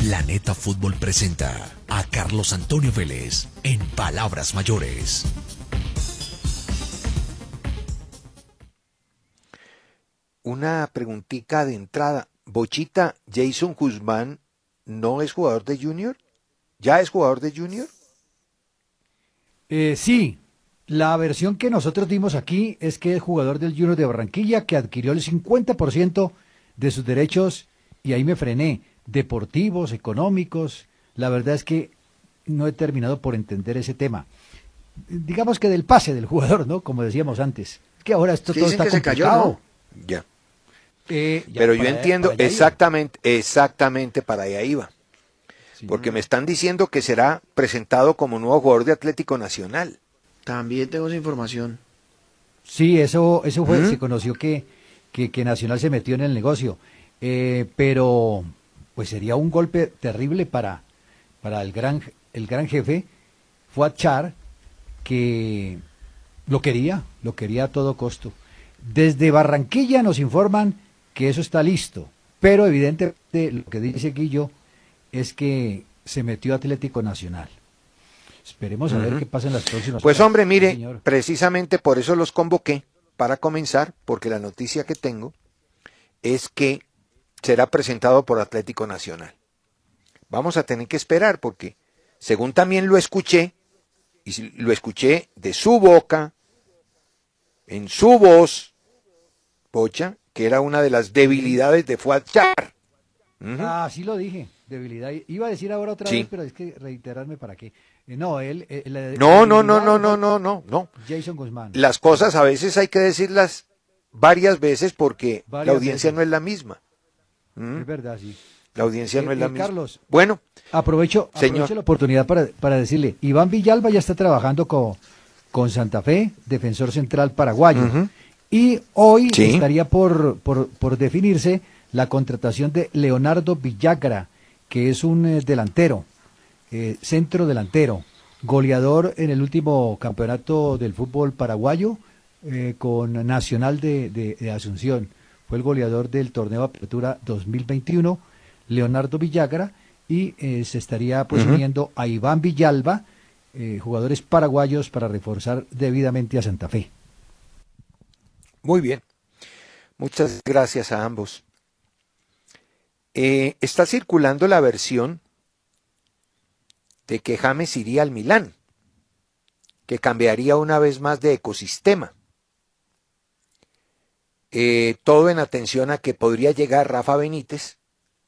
Planeta Fútbol presenta a Carlos Antonio Vélez en Palabras Mayores. Una preguntita de entrada. Bochita, Jason Guzmán no es jugador de Junior. ¿Ya es jugador de Junior? Eh, sí, la versión que nosotros dimos aquí es que es jugador del Junior de Barranquilla que adquirió el 50% de sus derechos y ahí me frené deportivos, económicos. La verdad es que no he terminado por entender ese tema. Digamos que del pase del jugador, ¿no? Como decíamos antes. que ahora esto todo está eh, ya. Pero yo entiendo exactamente, exactamente para allá iba. porque me están diciendo que será presentado como nuevo jugador de Atlético Nacional. También tengo esa información. Sí, eso, eso fue, se conoció que, que, Nacional se metió en el negocio. Eh, pero, pues sería un golpe terrible para, para el, gran, el gran jefe Fuachar, Char, que lo quería, lo quería a todo costo. Desde Barranquilla nos informan que eso está listo, pero evidentemente lo que dice Guillo es que se metió Atlético Nacional. Esperemos a ver qué pasa en las próximas. Pues hombre, mire, precisamente por eso los convoqué para comenzar, porque la noticia que tengo es que será presentado por Atlético Nacional. Vamos a tener que esperar porque, según también lo escuché, y lo escuché de su boca, en su voz, Pocha, que era una de las debilidades de Fuad Char. Ah, sí lo dije, debilidad. Iba a decir ahora otra vez, pero es que reiterarme para qué. Eh, no, él... Eh, no, no, no, no, no, no, no, Jason Guzmán. Las cosas a veces hay que decirlas varias veces porque la audiencia no es la misma. Es mm. verdad, sí. La audiencia no es eh, la eh, misma. Carlos, bueno, aprovecho, la oportunidad para, decirle, Iván Villalba ya está trabajando con, con Santa Fe, defensor central paraguayo, y hoy estaría por, definirse la contratación de Leonardo Villagra, que es un eh, delantero, centro delantero, goleador en el último campeonato del fútbol paraguayo con Nacional de Asunción fue el goleador del torneo Apertura 2021, Leonardo Villagra, y eh, se estaría pues a Iván Villalba, eh, jugadores paraguayos para reforzar debidamente a Santa Fe. Muy bien, muchas gracias a ambos. Eh, está circulando la versión de que James iría al Milán, que cambiaría una vez más de ecosistema. Eh, todo en atención a que podría llegar Rafa Benítez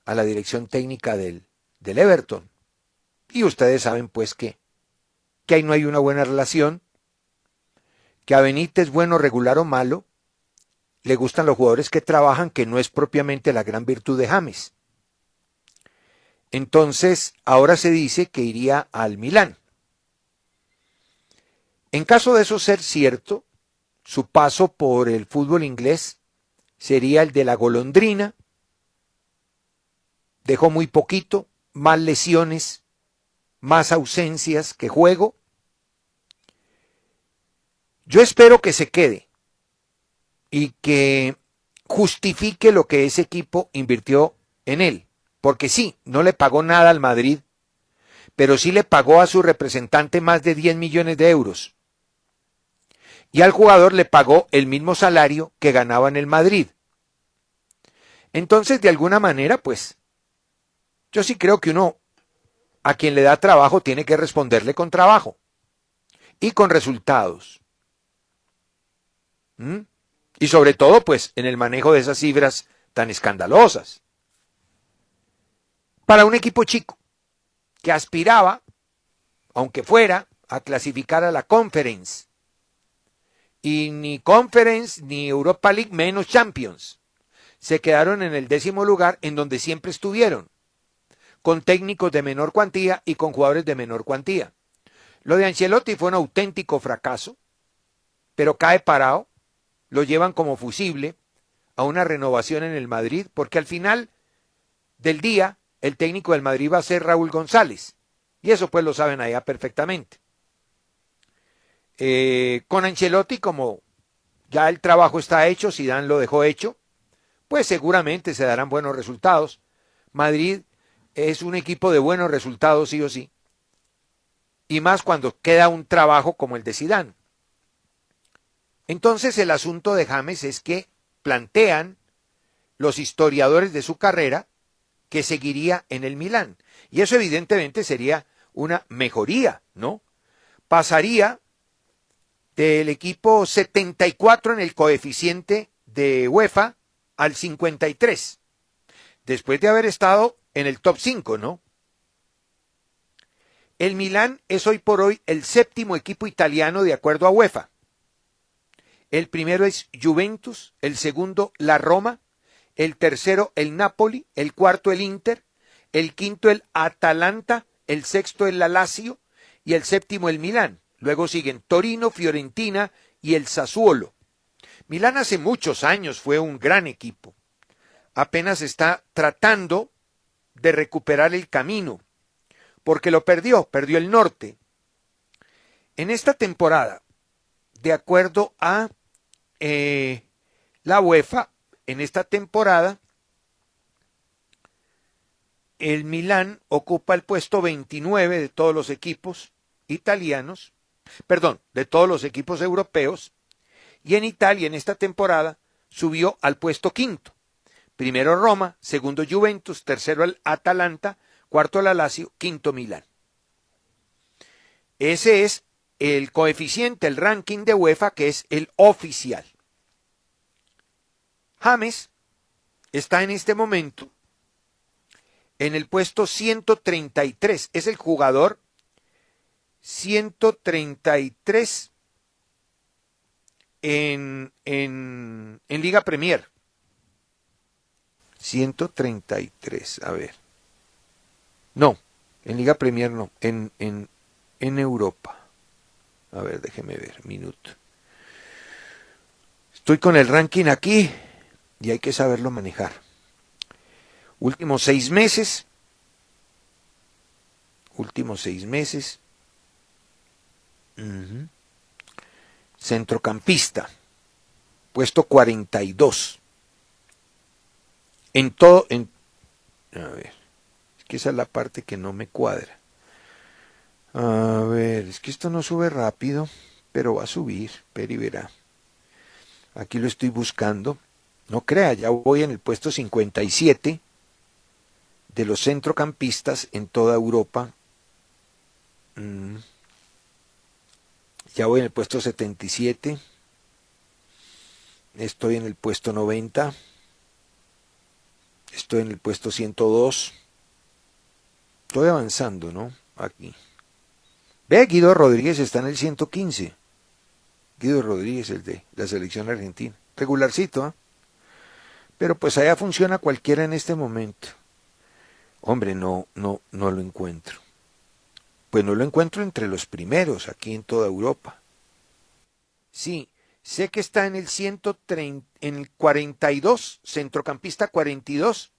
a la dirección técnica del, del Everton. Y ustedes saben pues que, que ahí no hay una buena relación, que a Benítez, bueno, regular o malo, le gustan los jugadores que trabajan, que no es propiamente la gran virtud de James. Entonces, ahora se dice que iría al Milán. En caso de eso ser cierto, su paso por el fútbol inglés sería el de la golondrina. Dejó muy poquito, más lesiones, más ausencias que juego. Yo espero que se quede y que justifique lo que ese equipo invirtió en él. Porque sí, no le pagó nada al Madrid, pero sí le pagó a su representante más de 10 millones de euros y al jugador le pagó el mismo salario que ganaba en el Madrid. Entonces, de alguna manera, pues, yo sí creo que uno a quien le da trabajo tiene que responderle con trabajo y con resultados. ¿Mm? Y sobre todo, pues, en el manejo de esas cifras tan escandalosas. Para un equipo chico que aspiraba, aunque fuera, a clasificar a la conference y ni Conference, ni Europa League, menos Champions. Se quedaron en el décimo lugar en donde siempre estuvieron, con técnicos de menor cuantía y con jugadores de menor cuantía. Lo de Ancelotti fue un auténtico fracaso, pero cae parado, lo llevan como fusible a una renovación en el Madrid, porque al final del día el técnico del Madrid va a ser Raúl González, y eso pues lo saben allá perfectamente. Eh, con Ancelotti, como ya el trabajo está hecho, Zidane lo dejó hecho, pues seguramente se darán buenos resultados. Madrid es un equipo de buenos resultados, sí o sí. Y más cuando queda un trabajo como el de Zidane. Entonces el asunto de James es que plantean los historiadores de su carrera que seguiría en el Milán. Y eso evidentemente sería una mejoría, ¿no? Pasaría del equipo 74 en el coeficiente de UEFA al 53, después de haber estado en el top 5, ¿no? El Milán es hoy por hoy el séptimo equipo italiano de acuerdo a UEFA. El primero es Juventus, el segundo la Roma, el tercero el Napoli, el cuarto el Inter, el quinto el Atalanta, el sexto el Lazio y el séptimo el Milán. Luego siguen Torino, Fiorentina y el Sassuolo. Milán hace muchos años fue un gran equipo. Apenas está tratando de recuperar el camino, porque lo perdió, perdió el norte. En esta temporada, de acuerdo a eh, la UEFA, en esta temporada, el Milán ocupa el puesto 29 de todos los equipos italianos perdón, de todos los equipos europeos, y en Italia en esta temporada subió al puesto quinto. Primero Roma, segundo Juventus, tercero el Atalanta, cuarto la Lazio, quinto Milán. Ese es el coeficiente, el ranking de UEFA, que es el oficial. James está en este momento en el puesto 133. Es el jugador 133 en, en, en Liga Premier. 133, a ver. No, en Liga Premier no, en, en, en Europa. A ver, déjeme ver, minuto. Estoy con el ranking aquí y hay que saberlo manejar. Últimos seis meses. Últimos seis meses. Centrocampista, puesto 42. En todo, en, a ver, es que esa es la parte que no me cuadra. A ver, es que esto no sube rápido, pero va a subir, pero y verá. Aquí lo estoy buscando. No crea, ya voy en el puesto 57 de los centrocampistas en toda Europa. Mm. Ya voy en el puesto 77. Estoy en el puesto 90. Estoy en el puesto 102. Estoy avanzando, ¿no? Aquí. Ve, Guido Rodríguez está en el 115. Guido Rodríguez, el de la selección argentina. Regularcito, ¿eh? Pero pues allá funciona cualquiera en este momento. Hombre, no, no, no lo encuentro pues no lo encuentro entre los primeros aquí en toda Europa. Sí, sé que está en el, 130, en el 42, centrocampista 42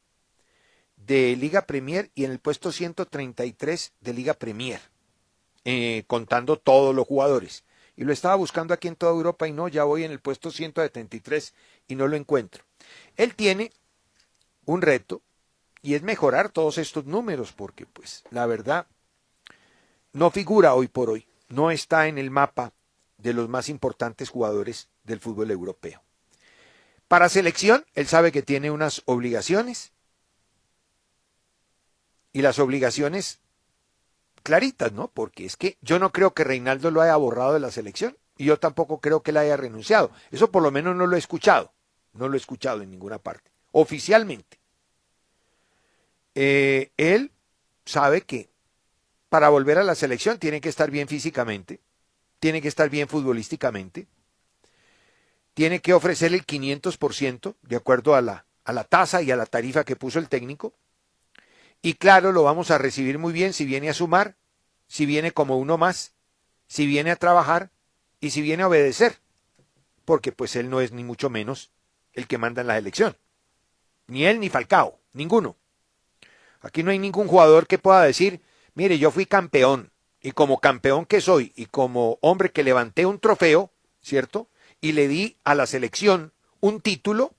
de Liga Premier y en el puesto 133 de Liga Premier, eh, contando todos los jugadores. Y lo estaba buscando aquí en toda Europa y no, ya voy en el puesto 173 y no lo encuentro. Él tiene un reto y es mejorar todos estos números porque pues la verdad no figura hoy por hoy, no está en el mapa de los más importantes jugadores del fútbol europeo. Para selección, él sabe que tiene unas obligaciones y las obligaciones claritas, ¿no? Porque es que yo no creo que Reinaldo lo haya borrado de la selección y yo tampoco creo que él haya renunciado. Eso por lo menos no lo he escuchado, no lo he escuchado en ninguna parte, oficialmente. Eh, él sabe que para volver a la selección tiene que estar bien físicamente, tiene que estar bien futbolísticamente, tiene que ofrecer el 500% de acuerdo a la, a la tasa y a la tarifa que puso el técnico. Y claro, lo vamos a recibir muy bien si viene a sumar, si viene como uno más, si viene a trabajar y si viene a obedecer, porque pues él no es ni mucho menos el que manda en la elección. Ni él ni Falcao, ninguno. Aquí no hay ningún jugador que pueda decir, mire, yo fui campeón y como campeón que soy y como hombre que levanté un trofeo, ¿cierto? Y le di a la selección un título,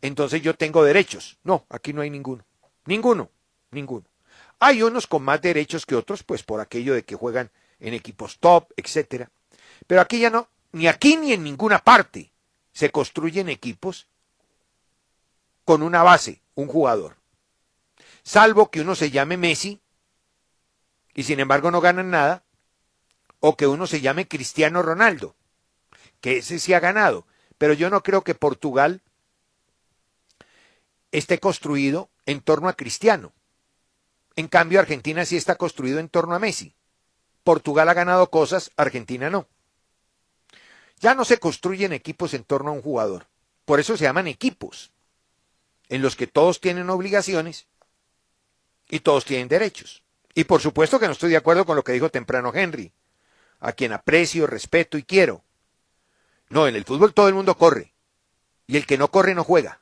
entonces yo tengo derechos. No, aquí no hay ninguno. Ninguno, ninguno. Hay unos con más derechos que otros, pues por aquello de que juegan en equipos top, etcétera. Pero aquí ya no, ni aquí ni en ninguna parte se construyen equipos con una base, un jugador. Salvo que uno se llame Messi y sin embargo no ganan nada, o que uno se llame Cristiano Ronaldo, que ese sí ha ganado, pero yo no creo que Portugal esté construido en torno a Cristiano. En cambio, Argentina sí está construido en torno a Messi. Portugal ha ganado cosas, Argentina no. Ya no se construyen equipos en torno a un jugador. Por eso se llaman equipos, en los que todos tienen obligaciones y todos tienen derechos. Y por supuesto que no estoy de acuerdo con lo que dijo temprano Henry, a quien aprecio, respeto y quiero. No, en el fútbol todo el mundo corre. Y el que no corre no juega.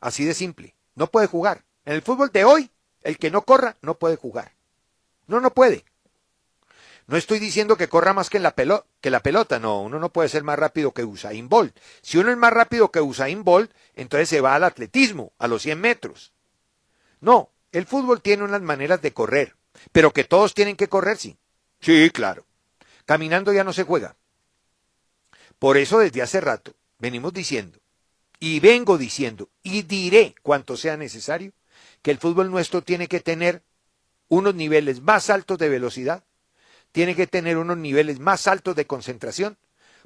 Así de simple. No puede jugar. En el fútbol de hoy, el que no corra no puede jugar. No, no puede. No estoy diciendo que corra más que la, pelota, no, uno no puede ser más rápido que Usain Bolt. Si uno es más rápido que Usain Bolt, entonces se va al atletismo, a los 100 metros. No, el fútbol tiene unas maneras de correr, pero que todos tienen que correr, sí. Sí, claro. Caminando ya no se juega. Por eso desde hace rato venimos diciendo, y vengo diciendo, y diré cuanto sea necesario, que el fútbol nuestro tiene que tener unos niveles más altos de velocidad, tiene que tener unos niveles más altos de concentración,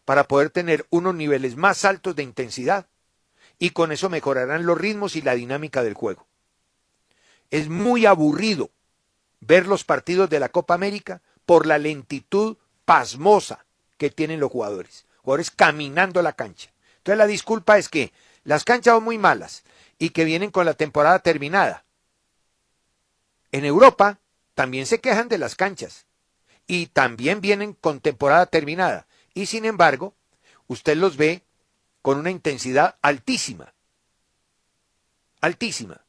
para poder tener unos niveles más altos de intensidad, y con eso mejorarán los ritmos y la dinámica del juego. Es muy aburrido ver los partidos de la Copa América por la lentitud pasmosa que tienen los jugadores. Jugadores caminando la cancha. Entonces la disculpa es que las canchas son muy malas y que vienen con la temporada terminada. En Europa también se quejan de las canchas y también vienen con temporada terminada. Y sin embargo, usted los ve con una intensidad altísima. Altísima.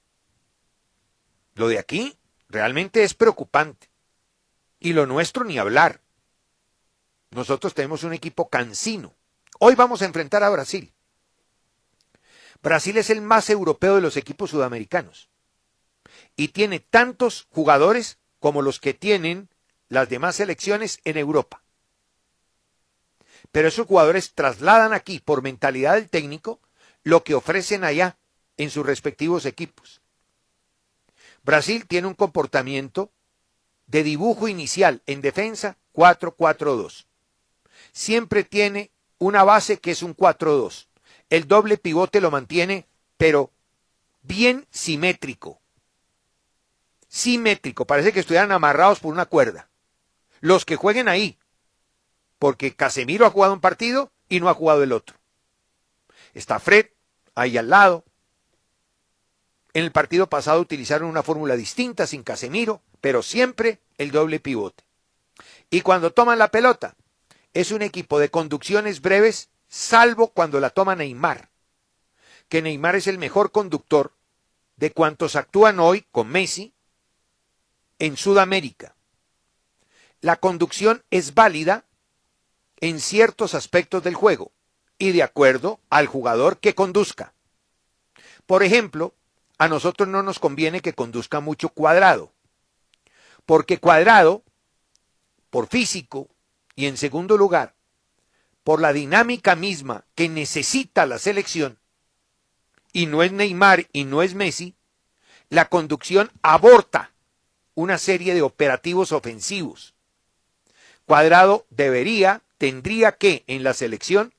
Lo de aquí Realmente es preocupante. Y lo nuestro ni hablar. Nosotros tenemos un equipo cansino. Hoy vamos a enfrentar a Brasil. Brasil es el más europeo de los equipos sudamericanos. Y tiene tantos jugadores como los que tienen las demás selecciones en Europa. Pero esos jugadores trasladan aquí, por mentalidad del técnico, lo que ofrecen allá en sus respectivos equipos. Brasil tiene un comportamiento de dibujo inicial en defensa 4-4-2. Siempre tiene una base que es un 4-2. El doble pivote lo mantiene, pero bien simétrico. Simétrico, parece que estuvieran amarrados por una cuerda. Los que jueguen ahí, porque Casemiro ha jugado un partido y no ha jugado el otro. Está Fred ahí al lado, en el partido pasado utilizaron una fórmula distinta sin Casemiro, pero siempre el doble pivote. Y cuando toman la pelota, es un equipo de conducciones breves, salvo cuando la toma Neymar, que Neymar es el mejor conductor de cuantos actúan hoy con Messi en Sudamérica. La conducción es válida en ciertos aspectos del juego y de acuerdo al jugador que conduzca. Por ejemplo, a nosotros no nos conviene que conduzca mucho cuadrado, porque cuadrado, por físico, y en segundo lugar, por la dinámica misma que necesita la selección, y no es Neymar y no es Messi, la conducción aborta una serie de operativos ofensivos. Cuadrado debería, tendría que, en la selección,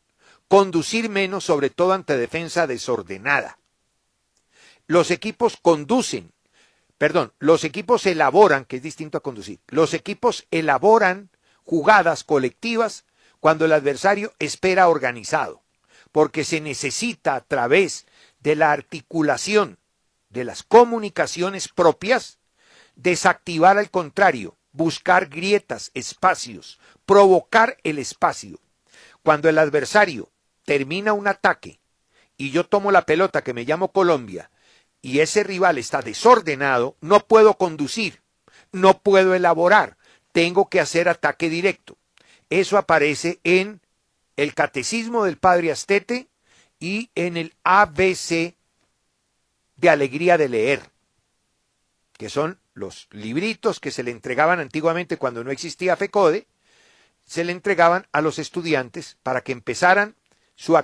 conducir menos, sobre todo ante defensa desordenada los equipos conducen, perdón, los equipos elaboran, que es distinto a conducir, los equipos elaboran jugadas colectivas cuando el adversario espera organizado, porque se necesita a través de la articulación de las comunicaciones propias desactivar al contrario, buscar grietas, espacios, provocar el espacio. Cuando el adversario termina un ataque y yo tomo la pelota que me llamo Colombia y ese rival está desordenado, no puedo conducir, no puedo elaborar, tengo que hacer ataque directo. Eso aparece en el Catecismo del Padre Astete y en el ABC de Alegría de Leer, que son los libritos que se le entregaban antiguamente cuando no existía FECODE, se le entregaban a los estudiantes para que empezaran su,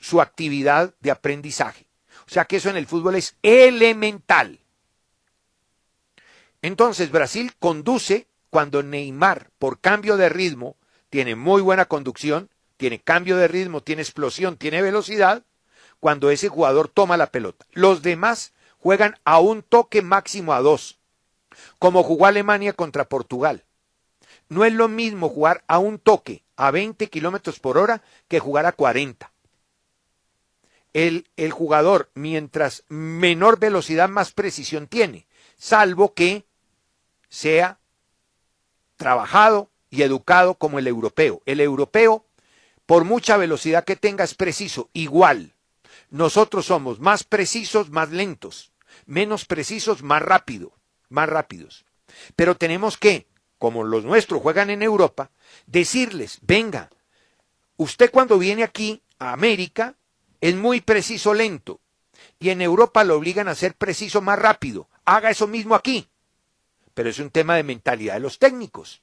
su actividad de aprendizaje. O sea que eso en el fútbol es elemental. Entonces Brasil conduce cuando Neymar, por cambio de ritmo, tiene muy buena conducción, tiene cambio de ritmo, tiene explosión, tiene velocidad, cuando ese jugador toma la pelota. Los demás juegan a un toque máximo a dos, como jugó Alemania contra Portugal. No es lo mismo jugar a un toque a 20 kilómetros por hora que jugar a 40 el, jugador mientras menor velocidad, más precisión tiene, salvo que sea trabajado y educado como el europeo. El europeo, por mucha velocidad que tenga, es preciso, igual. Nosotros somos más precisos, más lentos, menos precisos, más rápido, más rápidos. Pero tenemos que, como los nuestros juegan en Europa, decirles, venga, usted cuando viene aquí a América, es muy preciso lento y en Europa lo obligan a ser preciso más rápido. Haga eso mismo aquí. Pero es un tema de mentalidad de los técnicos.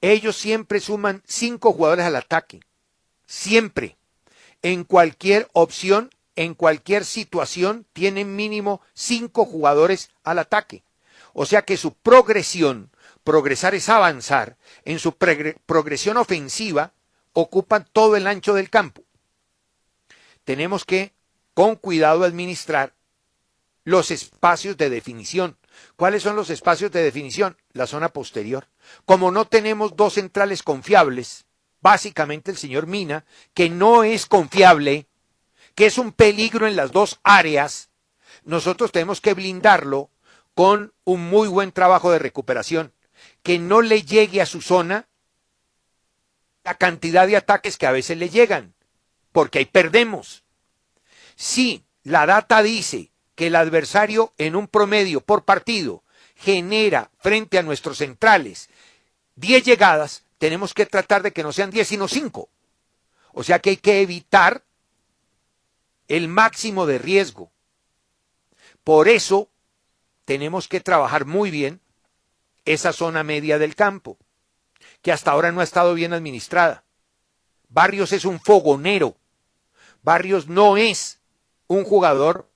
Ellos siempre suman cinco jugadores al ataque. Siempre. En cualquier opción, en cualquier situación, tienen mínimo cinco jugadores al ataque. O sea que su progresión, progresar es avanzar, en su progresión ofensiva ocupan todo el ancho del campo. Tenemos que, con cuidado, administrar los espacios de definición. ¿Cuáles son los espacios de definición? La zona posterior. Como no tenemos dos centrales confiables, básicamente el señor Mina, que no es confiable, que es un peligro en las dos áreas, nosotros tenemos que blindarlo con un muy buen trabajo de recuperación, que no le llegue a su zona la cantidad de ataques que a veces le llegan, porque ahí perdemos. Si la data dice que el adversario en un promedio por partido genera frente a nuestros centrales 10 llegadas, tenemos que tratar de que no sean 10, sino 5. O sea que hay que evitar el máximo de riesgo. Por eso tenemos que trabajar muy bien esa zona media del campo que hasta ahora no ha estado bien administrada. Barrios es un fogonero. Barrios no es un jugador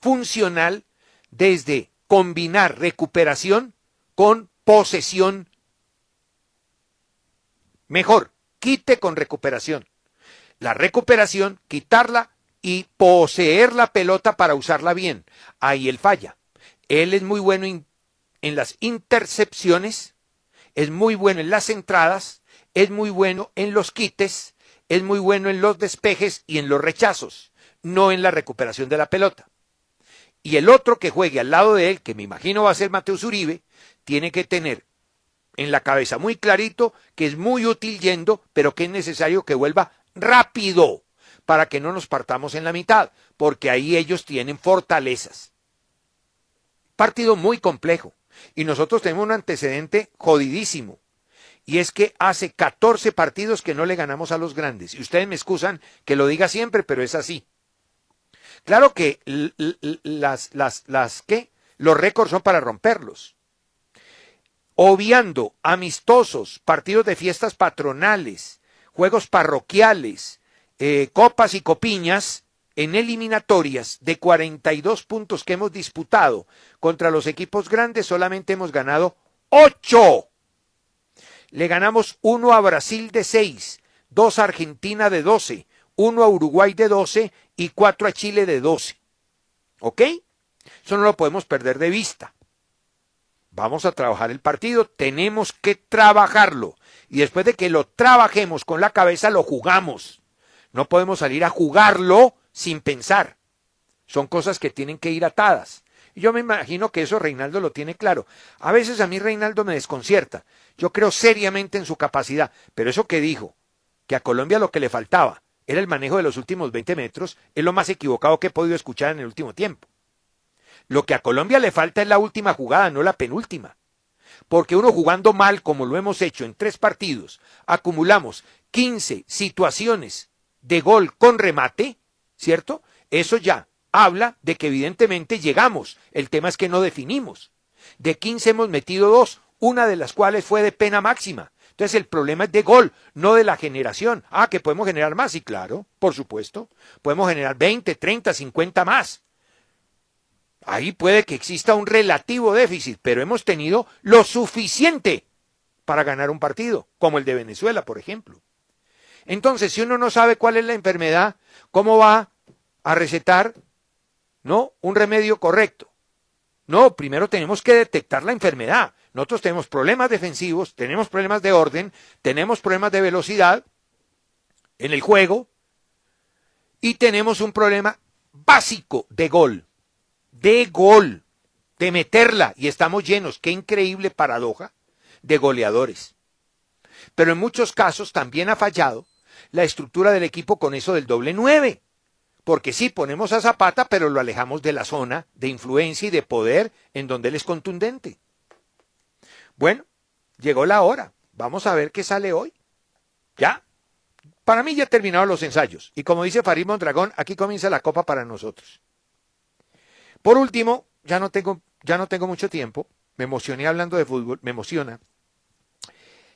funcional desde combinar recuperación con posesión. Mejor, quite con recuperación. La recuperación, quitarla y poseer la pelota para usarla bien. Ahí él falla. Él es muy bueno en las intercepciones es muy bueno en las entradas, es muy bueno en los quites, es muy bueno en los despejes y en los rechazos, no en la recuperación de la pelota. Y el otro que juegue al lado de él, que me imagino va a ser Mateus Uribe, tiene que tener en la cabeza muy clarito que es muy útil yendo, pero que es necesario que vuelva rápido para que no nos partamos en la mitad, porque ahí ellos tienen fortalezas. Partido muy complejo. Y nosotros tenemos un antecedente jodidísimo. Y es que hace 14 partidos que no le ganamos a los grandes. Y ustedes me excusan que lo diga siempre, pero es así. Claro que las, las, las que los récords son para romperlos. Obviando amistosos, partidos de fiestas patronales, juegos parroquiales, eh, copas y copiñas, en eliminatorias de 42 puntos que hemos disputado contra los equipos grandes, solamente hemos ganado 8. Le ganamos 1 a Brasil de 6, 2 a Argentina de 12, 1 a Uruguay de 12 y 4 a Chile de 12. ¿Ok? Eso no lo podemos perder de vista. Vamos a trabajar el partido, tenemos que trabajarlo. Y después de que lo trabajemos con la cabeza, lo jugamos. No podemos salir a jugarlo sin pensar. Son cosas que tienen que ir atadas. Y yo me imagino que eso Reinaldo lo tiene claro. A veces a mí Reinaldo me desconcierta. Yo creo seriamente en su capacidad. Pero eso que dijo, que a Colombia lo que le faltaba era el manejo de los últimos 20 metros, es lo más equivocado que he podido escuchar en el último tiempo. Lo que a Colombia le falta es la última jugada, no la penúltima. Porque uno jugando mal, como lo hemos hecho en tres partidos, acumulamos 15 situaciones de gol con remate ¿cierto? Eso ya habla de que evidentemente llegamos, el tema es que no definimos. De 15 hemos metido dos, una de las cuales fue de pena máxima. Entonces el problema es de gol, no de la generación. Ah, que podemos generar más, y claro, por supuesto. Podemos generar 20, 30, 50 más. Ahí puede que exista un relativo déficit, pero hemos tenido lo suficiente para ganar un partido, como el de Venezuela, por ejemplo. Entonces, si uno no sabe cuál es la enfermedad, ¿cómo va a recetar no un remedio correcto? No, primero tenemos que detectar la enfermedad. Nosotros tenemos problemas defensivos, tenemos problemas de orden, tenemos problemas de velocidad en el juego y tenemos un problema básico de gol, de gol, de meterla y estamos llenos, qué increíble paradoja, de goleadores pero en muchos casos también ha fallado la estructura del equipo con eso del doble nueve. Porque sí, ponemos a Zapata, pero lo alejamos de la zona de influencia y de poder en donde él es contundente. Bueno, llegó la hora. Vamos a ver qué sale hoy. Ya. Para mí ya terminaron los ensayos. Y como dice Farid Mondragón, aquí comienza la copa para nosotros. Por último, ya no tengo, ya no tengo mucho tiempo. Me emocioné hablando de fútbol, me emociona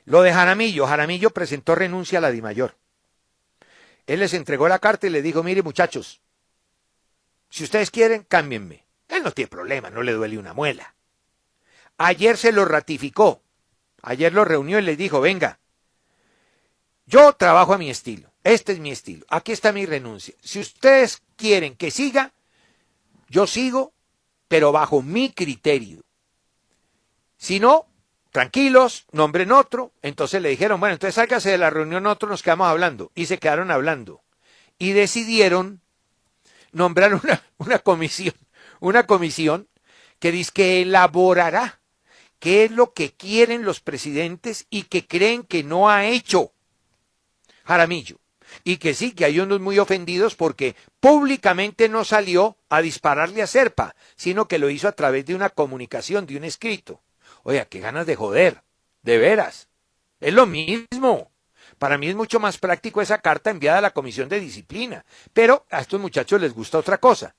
lo de Jaramillo. Jaramillo presentó renuncia a la DIMAYOR. Él les entregó la carta y les dijo, mire muchachos, si ustedes quieren, cámbienme. Él no tiene problema, no le duele una muela. Ayer se lo ratificó. Ayer lo reunió y les dijo, venga, yo trabajo a mi estilo. Este es mi estilo. Aquí está mi renuncia. Si ustedes quieren que siga, yo sigo, pero bajo mi criterio. Si no, tranquilos, nombren otro. Entonces le dijeron, bueno, entonces sálgase de la reunión otro, nos quedamos hablando. Y se quedaron hablando. Y decidieron nombrar una, una comisión, una comisión que dice que elaborará qué es lo que quieren los presidentes y que creen que no ha hecho Jaramillo. Y que sí, que hay unos muy ofendidos porque públicamente no salió a dispararle a Serpa, sino que lo hizo a través de una comunicación, de un escrito. Oiga, qué ganas de joder, de veras. Es lo mismo. Para mí es mucho más práctico esa carta enviada a la comisión de disciplina. Pero a estos muchachos les gusta otra cosa.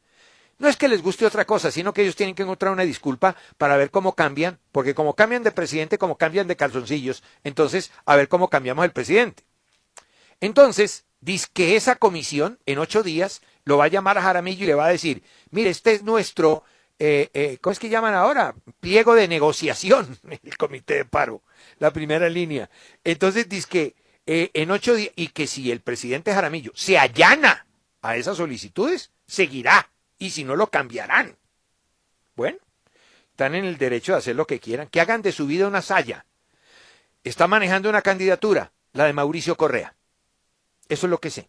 No es que les guste otra cosa, sino que ellos tienen que encontrar una disculpa para ver cómo cambian, porque como cambian de presidente, como cambian de calzoncillos, entonces a ver cómo cambiamos el presidente. Entonces, dice que esa comisión en ocho días lo va a llamar a Jaramillo y le va a decir, mire, este es nuestro eh, eh, ¿cómo es que llaman ahora? Pliego de negociación, el comité de paro, la primera línea. Entonces dice que eh, en ocho días, y que si el presidente Jaramillo se allana a esas solicitudes, seguirá, y si no lo cambiarán. Bueno, están en el derecho de hacer lo que quieran, que hagan de su vida una saya. Está manejando una candidatura, la de Mauricio Correa. Eso es lo que sé.